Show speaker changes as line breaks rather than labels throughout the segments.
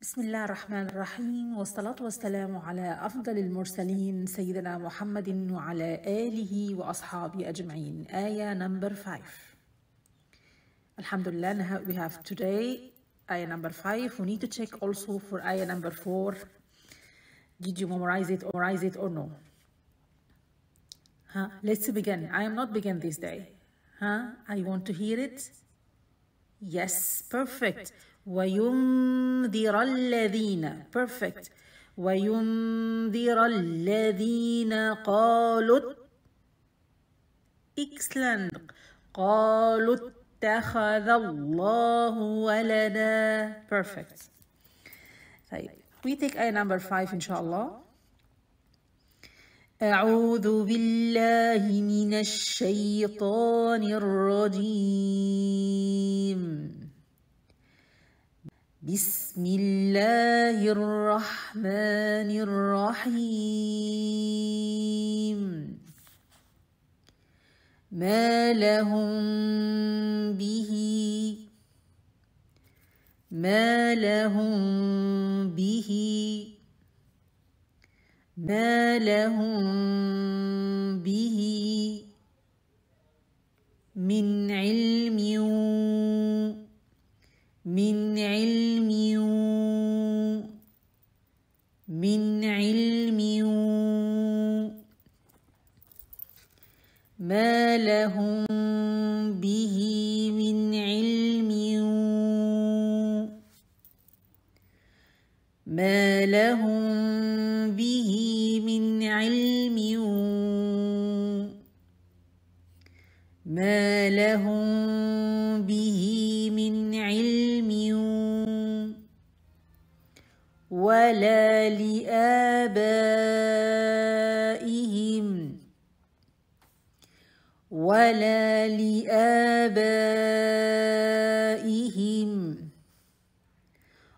بسم الله الرحمن الرحيم والصلاة والسلام على أفضل المرسلين سيدنا محمد وعلى آله وأصحابه أجمعين آية number 5 الحمد لله we have today آية number 5 we need to check also for آية number 4 did you memorize it rise it or no huh? let's begin I am not begin this day huh? I want to hear it yes perfect وينذر الذين perfect وينذر الذين قالوا excellent قالوا اتخذ الله ولدا perfect طيب we take a number five إن شاء الله أعوذ بالله من الشيطان الرجيم بسم الله الرحمن الرحيم ما لهم به ما لهم به ما لهم به ما لهم به من علم ما لهم به من علم ما لهم به من علم ولا لآبائهم ولا لآبائهم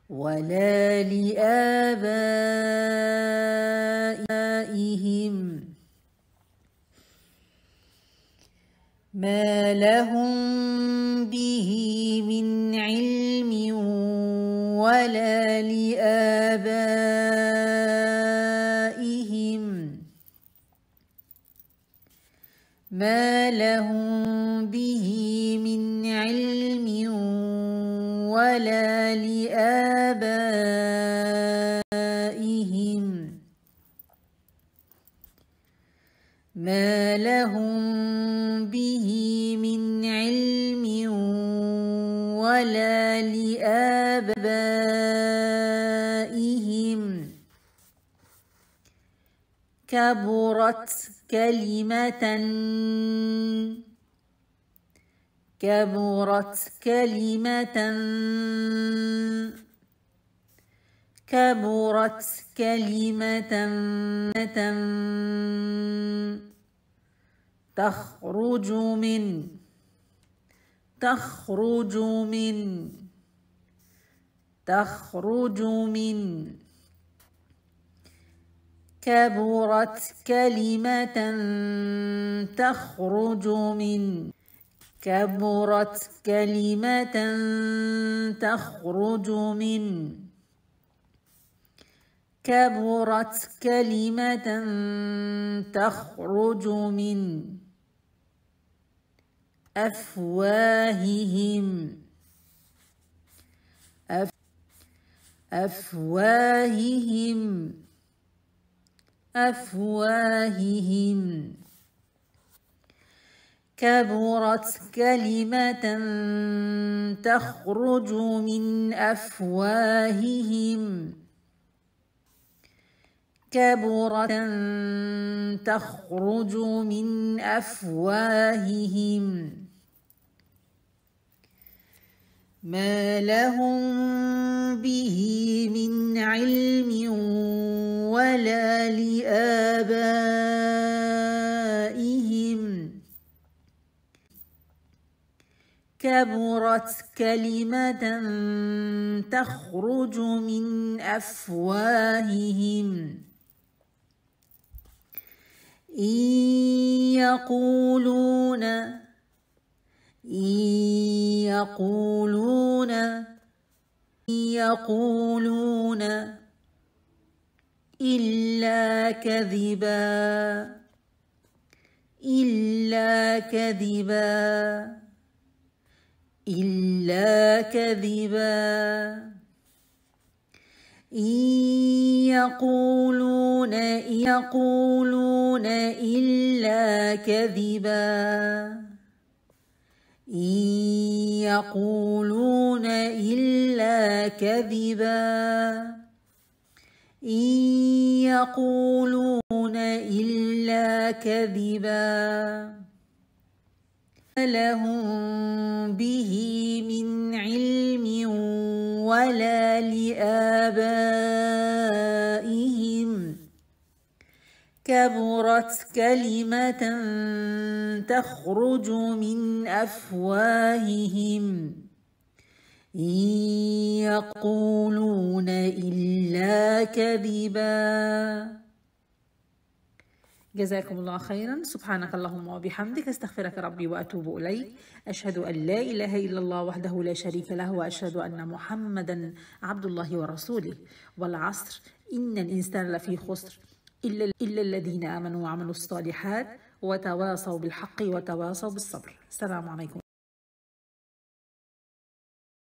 ولا لآبائهم ما لهم به من علم ولا ما لهم به من علم ولا لآبائهم ما لهم به من علم ولا لآبائهم كبرت كلمة كبرت كلمة كبرت كلمة تخرج من تخرج من تخرج من كبرت كلمة تخرج من كبرت كلمة تخرج من كبرت كلمة تخرج من أفواههم أف أفواههم أفواههم كبرت كلمة تخرج من أفواههم كبرت تخرج من أفواههم ما لهم به من علم ولا لآبائهم كبرت كلمة تخرج من أفواههم إن يقولون إن يقولون إن يقولون كذبا إلا كذبا إلا كذبا إن يقولون يقولون إلا كذبا إن يقولون إلا كذبا إن يقولون إلا كذبا لهم به من علم ولا لآبائهم كبرت كلمة تخرج من أفواههم إن يقولون إلا كذبا جزاكم الله خيرا سبحانك اللهم وبحمدك استغفرك ربي واتوب إليك اشهد ان لا اله الا الله وحده لا شريك له واشهد ان محمدا عبد الله ورسوله والعصر ان الانسان لفي خسر الا الا الذين امنوا وعملوا الصالحات وتواصوا بالحق وتواصوا بالصبر السلام عليكم